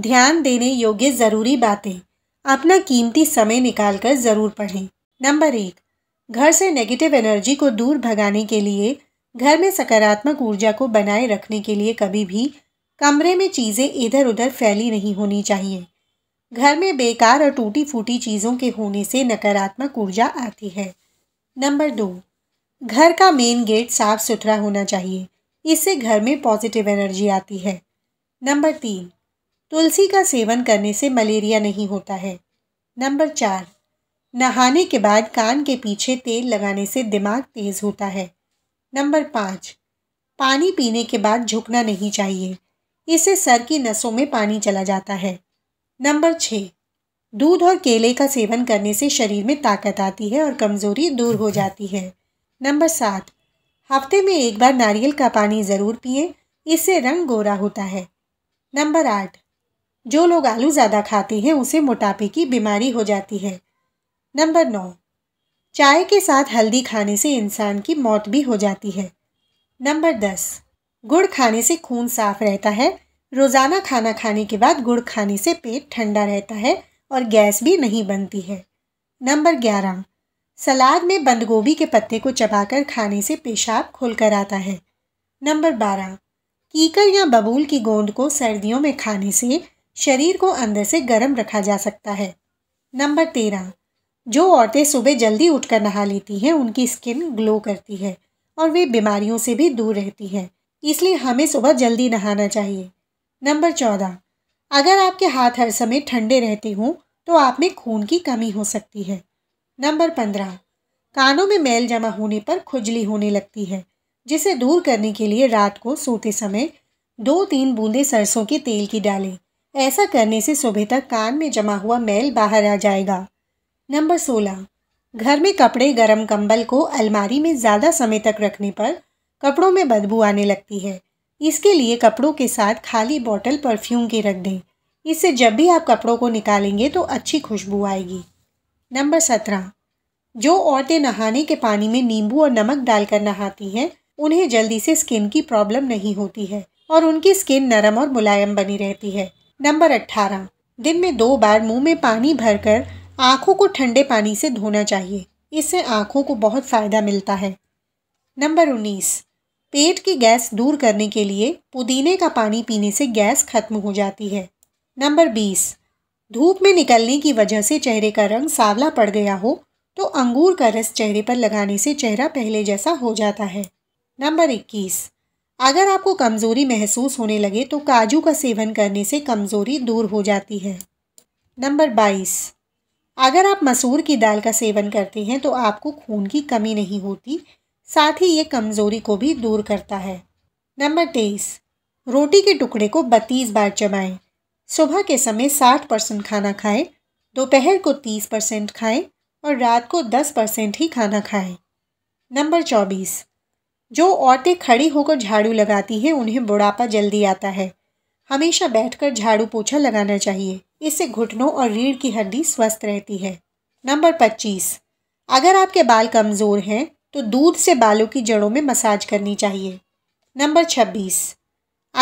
ध्यान देने योग्य ज़रूरी बातें अपना कीमती समय निकालकर ज़रूर पढ़ें नंबर एक घर से नेगेटिव एनर्जी को दूर भगाने के लिए घर में सकारात्मक ऊर्जा को बनाए रखने के लिए कभी भी कमरे में चीज़ें इधर उधर फैली नहीं होनी चाहिए घर में बेकार और टूटी फूटी चीज़ों के होने से नकारात्मक ऊर्जा आती है नंबर दो घर का मेन गेट साफ सुथरा होना चाहिए इससे घर में पॉजिटिव एनर्जी आती है नंबर तीन तुलसी का सेवन करने से मलेरिया नहीं होता है नंबर चार नहाने के बाद कान के पीछे तेल लगाने से दिमाग तेज़ होता है नंबर पाँच पानी पीने के बाद झुकना नहीं चाहिए इससे सर की नसों में पानी चला जाता है नंबर छः दूध और केले का सेवन करने से शरीर में ताकत आती है और कमज़ोरी दूर हो जाती है नंबर सात हफ्ते में एक बार नारियल का पानी ज़रूर पिए इससे रंग गोरा होता है नंबर आठ जो लोग आलू ज़्यादा खाते हैं उसे मोटापे की बीमारी हो जाती है नंबर नौ चाय के साथ हल्दी खाने से इंसान की मौत भी हो जाती है नंबर दस गुड़ खाने से खून साफ रहता है रोज़ाना खाना खाने के बाद गुड़ खाने से पेट ठंडा रहता है और गैस भी नहीं बनती है नंबर ग्यारह सलाद में बंद गोभी के पत्ते को चबाकर खाने से पेशाब खुल कर आता है नंबर बारह कीकर या बबूल की गोंद को सर्दियों में खाने से शरीर को अंदर से गर्म रखा जा सकता है नंबर तेरह जो औरतें सुबह जल्दी उठकर नहा लेती हैं उनकी स्किन ग्लो करती है और वे बीमारियों से भी दूर रहती हैं इसलिए हमें सुबह जल्दी नहाना चाहिए नंबर चौदह अगर आपके हाथ हर समय ठंडे रहते हों तो आप में खून की कमी हो सकती है नंबर पंद्रह कानों में मैल जमा होने पर खुजली होने लगती है जिसे दूर करने के लिए रात को सोते समय दो तीन बूंदे सरसों के तेल की डालें ऐसा करने से सुबह तक कान में जमा हुआ मैल बाहर आ जाएगा नंबर सोलह घर में कपड़े गर्म कंबल को अलमारी में ज़्यादा समय तक रखने पर कपड़ों में बदबू आने लगती है इसके लिए कपड़ों के साथ खाली बॉटल परफ्यूम की रख दें इससे जब भी आप कपड़ों को निकालेंगे तो अच्छी खुशबू आएगी नंबर सत्रह जो औरतें नहाने के पानी में नींबू और नमक डालकर नहाती हैं उन्हें जल्दी से स्किन की प्रॉब्लम नहीं होती है और उनकी स्किन नरम और मुलायम बनी रहती है नंबर अट्ठारह दिन में दो बार मुंह में पानी भरकर आँखों को ठंडे पानी से धोना चाहिए इससे आँखों को बहुत फ़ायदा मिलता है नंबर उन्नीस पेट की गैस दूर करने के लिए पुदीने का पानी पीने से गैस खत्म हो जाती है नंबर बीस धूप में निकलने की वजह से चेहरे का रंग सावला पड़ गया हो तो अंगूर का रस चेहरे पर लगाने से चेहरा पहले जैसा हो जाता है नंबर इक्कीस अगर आपको कमज़ोरी महसूस होने लगे तो काजू का सेवन करने से कमज़ोरी दूर हो जाती है नंबर बाईस अगर आप मसूर की दाल का सेवन करते हैं तो आपको खून की कमी नहीं होती साथ ही ये कमज़ोरी को भी दूर करता है नंबर तेईस रोटी के टुकड़े को बत्तीस बार चबाएं सुबह के समय साठ परसेंट खाना खाएं दोपहर को तीस परसेंट खाएं और रात को दस परसेंट ही खाना खाएं नंबर चौबीस जो औरतें खड़ी होकर झाड़ू लगाती हैं उन्हें बुढ़ापा जल्दी आता है हमेशा बैठकर झाड़ू पोछा लगाना चाहिए इससे घुटनों और रीढ़ की हड्डी स्वस्थ रहती है नंबर पच्चीस अगर आपके बाल कमज़ोर हैं तो दूध से बालों की जड़ों में मसाज करनी चाहिए नंबर छब्बीस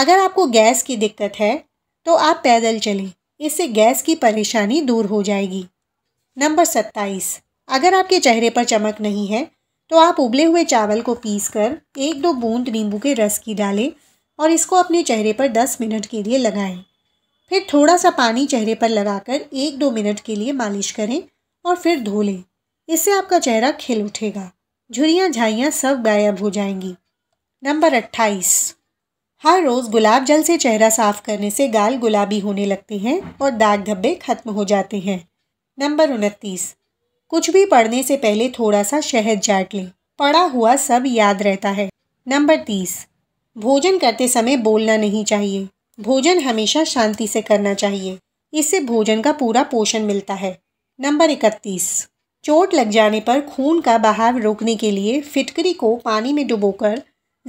अगर आपको गैस की दिक्कत है तो आप पैदल चलें इससे गैस की परेशानी दूर हो जाएगी नंबर सत्ताईस अगर आपके चेहरे पर चमक नहीं है तो आप उबले हुए चावल को पीस कर एक दो बूंद नींबू के रस की डालें और इसको अपने चेहरे पर दस मिनट के लिए लगाएं फिर थोड़ा सा पानी चेहरे पर लगाकर एक दो मिनट के लिए मालिश करें और फिर धो लें इससे आपका चेहरा खिल उठेगा झुरियाँ झाइयाँ सब गायब हो जाएंगी नंबर अट्ठाईस हर रोज़ गुलाब जल से चेहरा साफ करने से गाल गुलाबी होने लगते हैं और दाग धब्बे खत्म हो जाते हैं नंबर उनतीस कुछ भी पढ़ने से पहले थोड़ा सा शहद जाट लें पढ़ा हुआ सब याद रहता है नंबर तीस भोजन करते समय बोलना नहीं चाहिए भोजन हमेशा शांति से करना चाहिए इससे भोजन का पूरा पोषण मिलता है नंबर इकतीस चोट लग जाने पर खून का बहाव रोकने के लिए फिटकरी को पानी में डुबोकर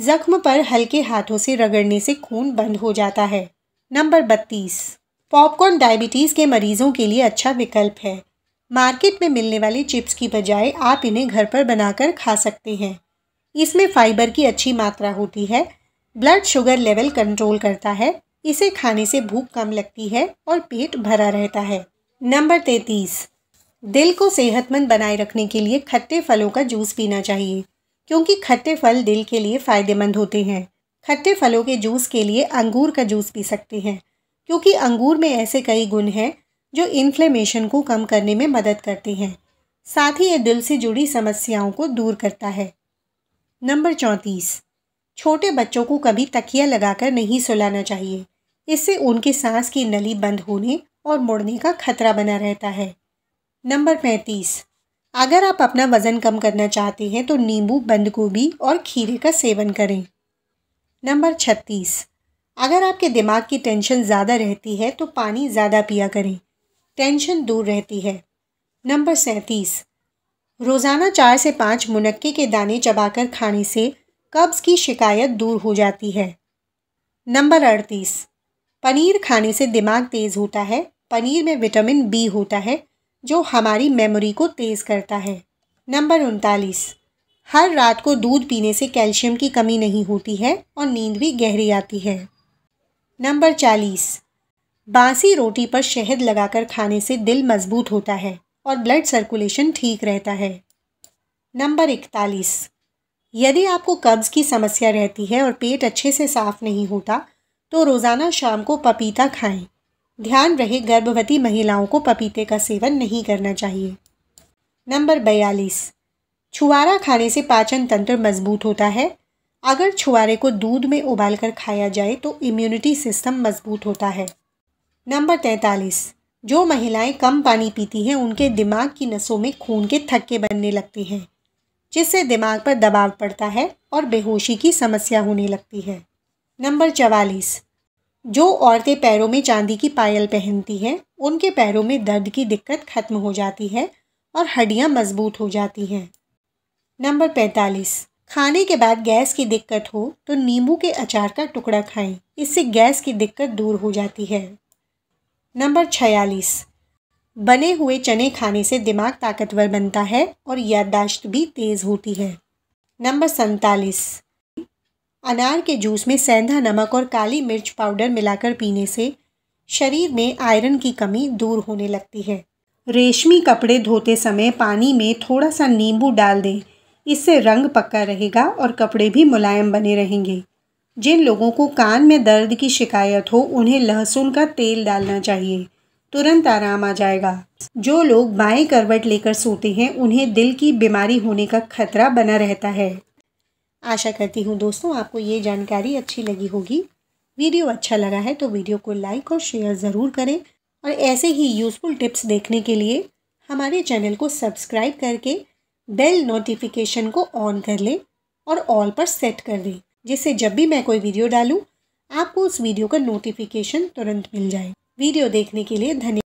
जख्म पर हल्के हाथों से रगड़ने से खून बंद हो जाता है नंबर बत्तीस पॉपकॉर्न डायबिटीज़ के मरीजों के लिए अच्छा विकल्प है मार्केट में मिलने वाली चिप्स की बजाय आप इन्हें घर पर बनाकर खा सकते हैं इसमें फाइबर की अच्छी मात्रा होती है ब्लड शुगर लेवल कंट्रोल करता है इसे खाने से भूख कम लगती है और पेट भरा रहता है नंबर तैतीस दिल को सेहतमंद बनाए रखने के लिए खट्टे फलों का जूस पीना चाहिए क्योंकि खट्टे फल दिल के लिए फ़ायदेमंद होते हैं खट्टे फलों के जूस के लिए अंगूर का जूस पी सकते हैं क्योंकि अंगूर में ऐसे कई गुण हैं जो इन्फ्लेमेशन को कम करने में मदद करती हैं साथ ही ये दिल से जुड़ी समस्याओं को दूर करता है नंबर चौंतीस छोटे बच्चों को कभी तकिया लगाकर नहीं सुलाना चाहिए इससे उनके सांस की नली बंद होने और मुड़ने का खतरा बना रहता है नंबर पैंतीस अगर आप अपना वज़न कम करना चाहते हैं तो नींबू बंद गोभी और खीरे का सेवन करें नंबर छत्तीस अगर आपके दिमाग की टेंशन ज़्यादा रहती है तो पानी ज़्यादा पिया करें टेंशन दूर रहती है नंबर सैंतीस रोज़ाना चार से पाँच मुनक्के के दाने चबाकर खाने से कब्ज़ की शिकायत दूर हो जाती है नंबर अड़तीस पनीर खाने से दिमाग तेज़ होता है पनीर में विटामिन बी होता है जो हमारी मेमोरी को तेज़ करता है नंबर उनतालीस हर रात को दूध पीने से कैल्शियम की कमी नहीं होती है और नींद भी गहरी आती है नंबर चालीस बासी रोटी पर शहद लगाकर खाने से दिल मजबूत होता है और ब्लड सर्कुलेशन ठीक रहता है नंबर इकतालीस यदि आपको कब्ज़ की समस्या रहती है और पेट अच्छे से साफ़ नहीं होता तो रोज़ाना शाम को पपीता खाएं ध्यान रहे गर्भवती महिलाओं को पपीते का सेवन नहीं करना चाहिए नंबर बयालीस छुआरा खाने से पाचन तंत्र मजबूत होता है अगर छुआरे को दूध में उबालकर खाया जाए तो इम्यूनिटी सिस्टम मजबूत होता है नंबर तैंतालीस जो महिलाएं कम पानी पीती हैं उनके दिमाग की नसों में खून के थक्के बनने लगते हैं जिससे दिमाग पर दबाव पड़ता है और बेहोशी की समस्या होने लगती है नंबर चवालीस जो औरतें पैरों में चांदी की पायल पहनती हैं उनके पैरों में दर्द की दिक्कत खत्म हो जाती है और हड्डियां मजबूत हो जाती हैं नंबर पैंतालीस खाने के बाद गैस की दिक्कत हो तो नींबू के अचार का टुकड़ा खाएं इससे गैस की दिक्कत दूर हो जाती है नंबर छयालीस बने हुए चने खाने से दिमाग ताकतवर बनता है और याददाश्त भी तेज़ होती है नंबर सैतालीस अनार के जूस में सेंधा नमक और काली मिर्च पाउडर मिलाकर पीने से शरीर में आयरन की कमी दूर होने लगती है रेशमी कपड़े धोते समय पानी में थोड़ा सा नींबू डाल दें इससे रंग पक्का रहेगा और कपड़े भी मुलायम बने रहेंगे जिन लोगों को कान में दर्द की शिकायत हो उन्हें लहसुन का तेल डालना चाहिए तुरंत आराम आ जाएगा जो लोग बाएं करवट लेकर सोते हैं उन्हें दिल की बीमारी होने का खतरा बना रहता है आशा करती हूँ दोस्तों आपको ये जानकारी अच्छी लगी होगी वीडियो अच्छा लगा है तो वीडियो को लाइक और शेयर ज़रूर करें और ऐसे ही यूज़फुल टिप्स देखने के लिए हमारे चैनल को सब्सक्राइब करके बेल नोटिफिकेशन को ऑन कर लें और ऑल पर सेट कर दें जिससे जब भी मैं कोई वीडियो डालूँ आपको उस वीडियो का नोटिफिकेशन तुरंत मिल जाए वीडियो देखने के लिए धन्यवाद